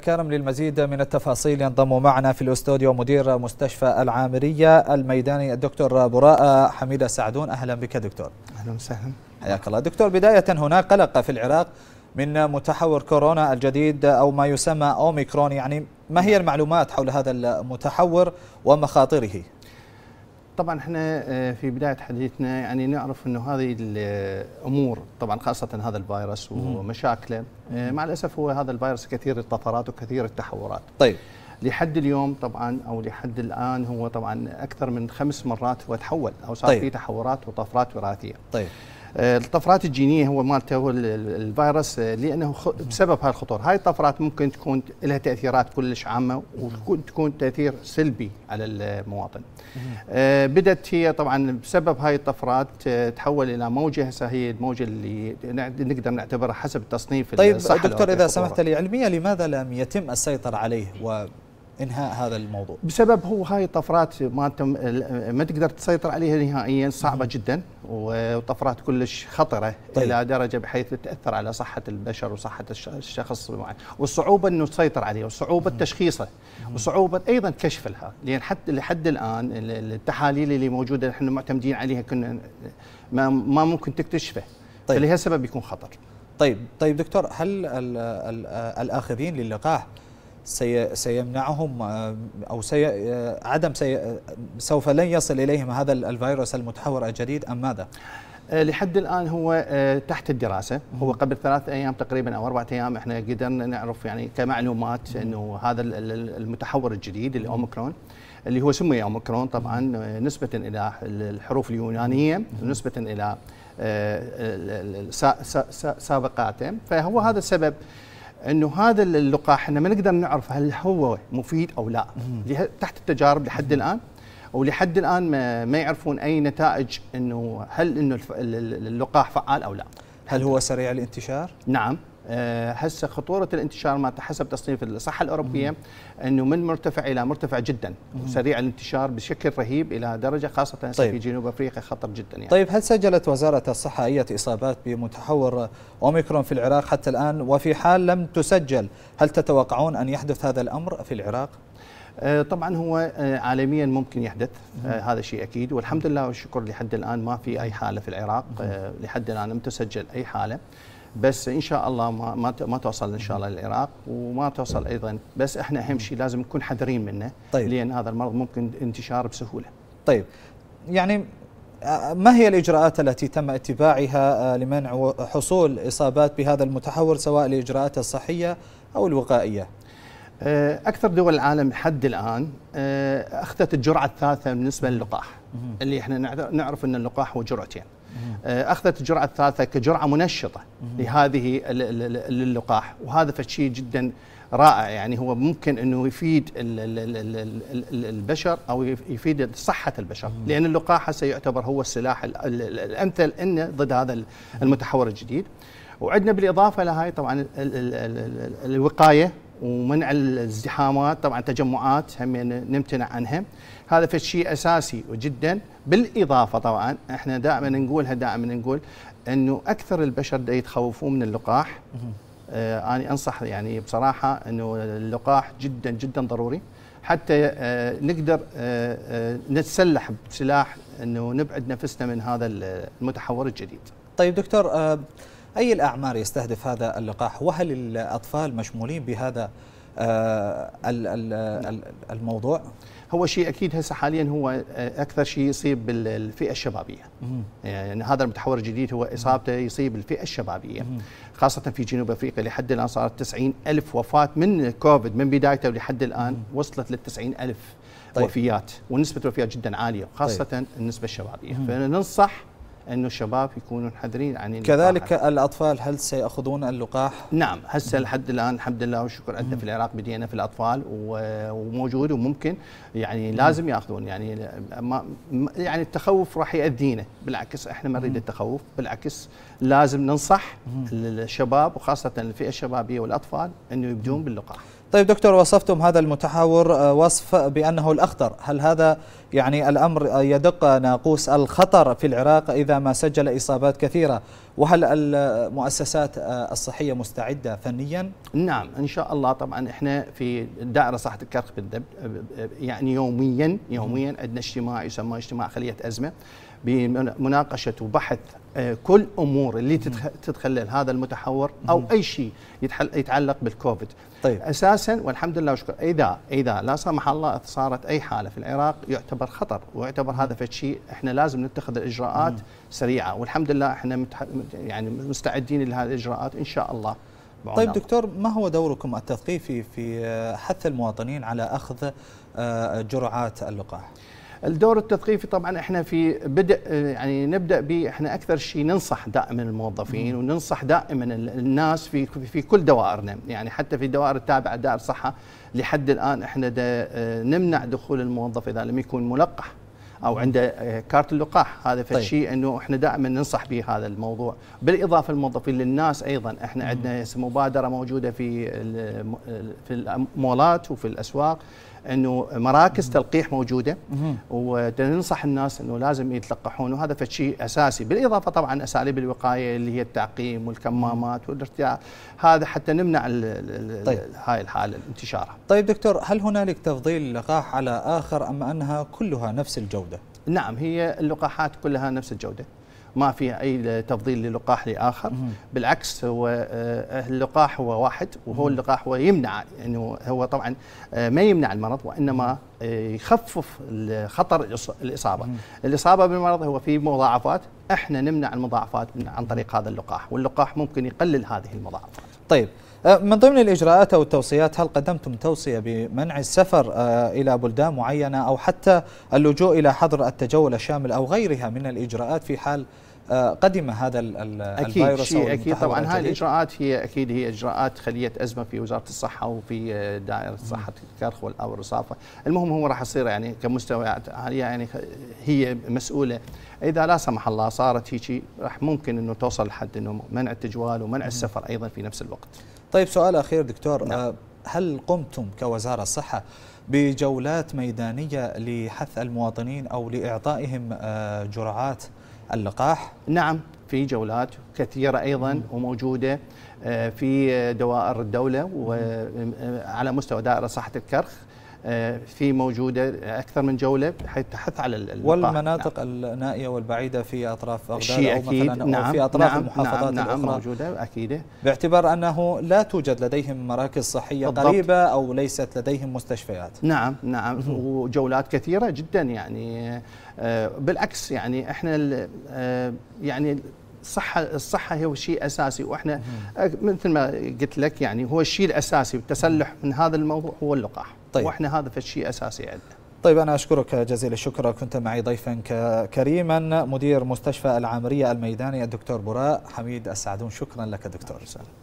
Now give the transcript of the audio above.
كرم للمزيد من التفاصيل ينضم معنا في الاستوديو مدير مستشفى العامرية الميداني الدكتور براء حميدة سعدون أهلا بك دكتور أهلا وسهلا حياك الله دكتور بداية هناك قلق في العراق من متحور كورونا الجديد أو ما يسمى أوميكرون يعني ما هي المعلومات حول هذا المتحور ومخاطره؟ طبعا احنا آه، في بدايه حديثنا يعني نعرف انه هذه الامور طبعا خاصه هذا الفيروس ومشاكله آه، مع الاسف هو هذا الفيروس كثير الطفرات وكثير التحورات. طيب لحد اليوم طبعا او لحد الان هو طبعا اكثر من خمس مرات هو تحول او صار طيب. في تحورات وطفرات وراثيه. طيب آه، الطفرات الجينيه هو مالته هو الفيروس آه، لانه بسبب هاي الخطور هاي الطفرات ممكن تكون لها تاثيرات كلش عامه وتكون تاثير سلبي على المواطن آه، بدت هي طبعا بسبب هاي الطفرات تحول الى موجه هسه هي الموجه اللي نقدر نعتبرها حسب التصنيف طيب دكتور اذا سمحت لي علميا لماذا لم يتم السيطره عليه و انهاء هذا الموضوع؟ بسبب هو هاي الطفرات ما انت ما تقدر تسيطر عليها نهائيا صعبه جدا وطفرات كلش خطره طيب. الى درجه بحيث تاثر على صحه البشر وصحه الشخص والصعوبه انه تسيطر عليه وصعوبه تشخيصه وصعوبه ايضا كشف لها لان حتى لحد الان التحاليل اللي موجوده احنا معتمدين عليها كنا ما, ما ممكن تكتشفه طيب. فلهذا السبب يكون خطر طيب طيب دكتور هل الاخذين للقاح سي سيمنعهم آه، او سي آه، عدم سي آه، سوف لن يصل اليهم هذا الفيروس المتحور الجديد ام ماذا؟ لحد الان هو تحت الدراسه هو قبل ثلاث ايام تقريبا او اربع ايام احنا قدرنا نعرف يعني كمعلومات انه هذا المتحور الجديد الاوميكرون اللي هو سمي اوميكرون طبعا نسبه الى الحروف اليونانيه نسبه الى سابقاته فهو هذا السبب انه هذا اللقاح احنا ما نقدر نعرف هل هو مفيد او لا تحت التجارب لحد الان ولحد الان ما, ما يعرفون اي نتائج انه هل انه اللقاح فعال او لا هل هو سريع الانتشار؟ نعم آه، هسه خطوره الانتشار ما حسب تصنيف الصحه الاوروبيه انه من مرتفع الى مرتفع جدا سريع الانتشار بشكل رهيب الى درجه خاصه طيب. في جنوب افريقيا خطر جدا يعني. طيب هل سجلت وزاره الصحه اي اصابات بمتحور اوميكرون في العراق حتى الان وفي حال لم تسجل هل تتوقعون ان يحدث هذا الامر في العراق؟ آه، طبعا هو آه، عالميا ممكن يحدث هذا الشيء اكيد والحمد لله والشكر لحد الان ما في اي حاله في العراق لحد الان لم تسجل اي حاله بس ان شاء الله ما ما توصل ان شاء الله للعراق وما توصل ايضا بس احنا اهم شيء لازم نكون حذرين منه طيب. لان هذا المرض ممكن انتشار بسهوله. طيب يعني آه، ما هي الإجراءات التي تم اتباعها آه، لمنع حصول إصابات بهذا المتحور سواء الإجراءات الصحية أو الوقائية؟ آه، أكثر دول العالم لحد الآن أخذت الجرعة الثالثة بالنسبة للقاح اللي احنا نعرف أن اللقاح هو جرعتين اخذت الجرعه الثالثه كجرعه منشطه لهذه اللقاح وهذا فشيء جدا رائع يعني هو ممكن انه يفيد البشر او يفيد صحه البشر لان اللقاح هسه يعتبر هو السلاح الامثل انه ضد هذا المتحور الجديد وعندنا بالاضافه لهي طبعا الوقايه ومنع الازدحامات طبعا تجمعات هم نمتنع عنها هذا في شيء اساسي وجدا بالاضافه طبعا احنا دائما نقولها دائما نقول انه اكثر البشر دا يتخوفون من اللقاح آه انا انصح يعني بصراحه انه اللقاح جدا جدا ضروري حتى آه نقدر آه, آه، نتسلح بسلاح انه نبعد نفسنا من هذا المتحور الجديد. طيب دكتور آه اي الاعمار يستهدف هذا اللقاح وهل الاطفال مشمولين بهذا آه الموضوع؟ هو شيء اكيد هسه حاليا هو آه، اكثر شيء يصيب بالفئه الشبابيه يعني هذا المتحور الجديد هو اصابته يصيب الفئه الشبابيه خاصه في جنوب افريقيا لحد الان صارت 90 الف وفاه من كوفيد من بدايته لحد الان وصلت لل 90 الف طيب. وفيات ونسبه الوفيات جدا عاليه خاصه طيب. النسبه الشبابيه فننصح انه الشباب يكونوا حذرين عن اللقاح كذلك الاطفال هل سياخذون اللقاح؟ نعم هسه لحد الان الحمد لله والشكر عندنا في العراق بدينا في الاطفال وموجود وممكن يعني لازم ياخذون يعني ما يعني التخوف راح ياذينا بالعكس احنا ما نريد التخوف بالعكس لازم ننصح الشباب وخاصه الفئه الشبابيه والاطفال انه يبدون باللقاح. طيب دكتور وصفتم هذا المتحاور آه، وصف بأنه الأخطر هل هذا يعني الأمر آه، يدق ناقوس الخطر في العراق إذا ما سجل إصابات كثيرة وهل المؤسسات آه، الصحية مستعدة فنيا؟ نعم إن شاء الله طبعا إحنا في دائرة صحة الكرخ بالدب يعني يوميا يوميا عندنا اجتماع يسمى اجتماع خلية أزمة بمناقشه وبحث آه، كل امور اللي تتخلل هذا المتحور او اي شيء يتعلق بالكوفيد طيب. اساسا والحمد لله وشكر اذا اذا لا سمح الله صارت اي حاله في العراق يعتبر خطر ويعتبر هذا في شيء احنا لازم نتخذ الاجراءات سريعه والحمد لله احنا متح... يعني مستعدين لهذه الاجراءات ان شاء الله طيب دكتور ما هو دوركم التثقيفي في حث المواطنين على اخذ آه، جرعات اللقاح؟ الدور التثقيفي طبعا احنا في بدء يعني نبدا به احنا اكثر شيء ننصح دائما الموظفين وننصح دائما الناس في في كل دوائرنا يعني حتى في الدوائر التابعه دائر صحه لحد الان احنا نمنع دخول الموظف اذا لم يكون ملقح او عنده كارت اللقاح هذا فالشيء طيب. انه احنا دائما ننصح به هذا الموضوع بالاضافه الموظفين للناس ايضا احنا عندنا مبادره موجوده في في المولات وفي الاسواق انه مراكز تلقيح موجوده وننصح الناس انه لازم يتلقحون وهذا فشيء اساسي بالاضافه طبعا اساليب الوقايه اللي هي التعقيم والكمامات والارتياح هذا حتى نمنع طيب. هاي الحاله انتشارها طيب دكتور هل هنالك تفضيل لقاح على اخر ام انها كلها نفس الجوده نعم هي اللقاحات كلها نفس الجوده ما في أي تفضيل للقاح لآخر بالعكس هو اللقاح آه، هو واحد وهو اللقاح هو يمنع أنه هو طبعا آه، ما يمنع المرض وإنما آه، يخفف خطر الإصابة الإصابة بالمرض هو في مضاعفات احنا نمنع المضاعفات عن طريق هذا اللقاح واللقاح ممكن يقلل هذه المضاعفات طيب آه، من ضمن الإجراءات أو التوصيات هل قدمتم توصية بمنع السفر آه، إلى بلدان معينة أو حتى اللجوء إلى حظر التجول الشامل أو غيرها من الإجراءات في حال آه، قدم هذا الفيروس أكيد أكيد طبعا هذه الإجراءات هي أكيد هي إجراءات خلية أزمة في وزارة الصحة وفي آه، دائرة صحة الكرخ أو الرصافة المهم هو راح يصير يعني كمستويات عالية يعني هي مسؤولة إذا لا سمح الله صارت هيك راح ممكن أنه توصل لحد أنه منع التجوال ومنع السفر أيضا في نفس الوقت طيب سؤال أخير دكتور نعم. آه، هل قمتم كوزارة الصحة بجولات ميدانية لحث المواطنين أو لإعطائهم جرعات اللقاح نعم في جولات كثيرة أيضا وموجودة آه، في دوائر الدولة وعلى آه، مستوى دائرة صحة الكرخ آه، في موجوده اكثر من جوله حيث تحث على القطاع والمناطق نعم. النائيه والبعيده في اطراف بغداد او أكيد مثلا نعم أو في نعم، اطراف نعم المحافظات نعم, نعم، الاخرى موجوده اكيد باعتبار انه لا توجد لديهم مراكز صحيه بالضبط. قريبه او ليست لديهم مستشفيات نعم نعم وجولات كثيره جدا يعني آه، بالعكس يعني احنا آه، يعني الصحه الصحه هي شيء اساسي واحنا مثل ما قلت لك يعني هو الشيء الاساسي والتسلح من هذا الموضوع هو اللقاح طيب. واحنا هذا الشيء اساسي عندنا طيب أنا أشكرك جزيل الشكر كنت معي ضيفا كريما مدير مستشفى العامرية الميداني الدكتور براء حميد السعدون شكرا لك دكتور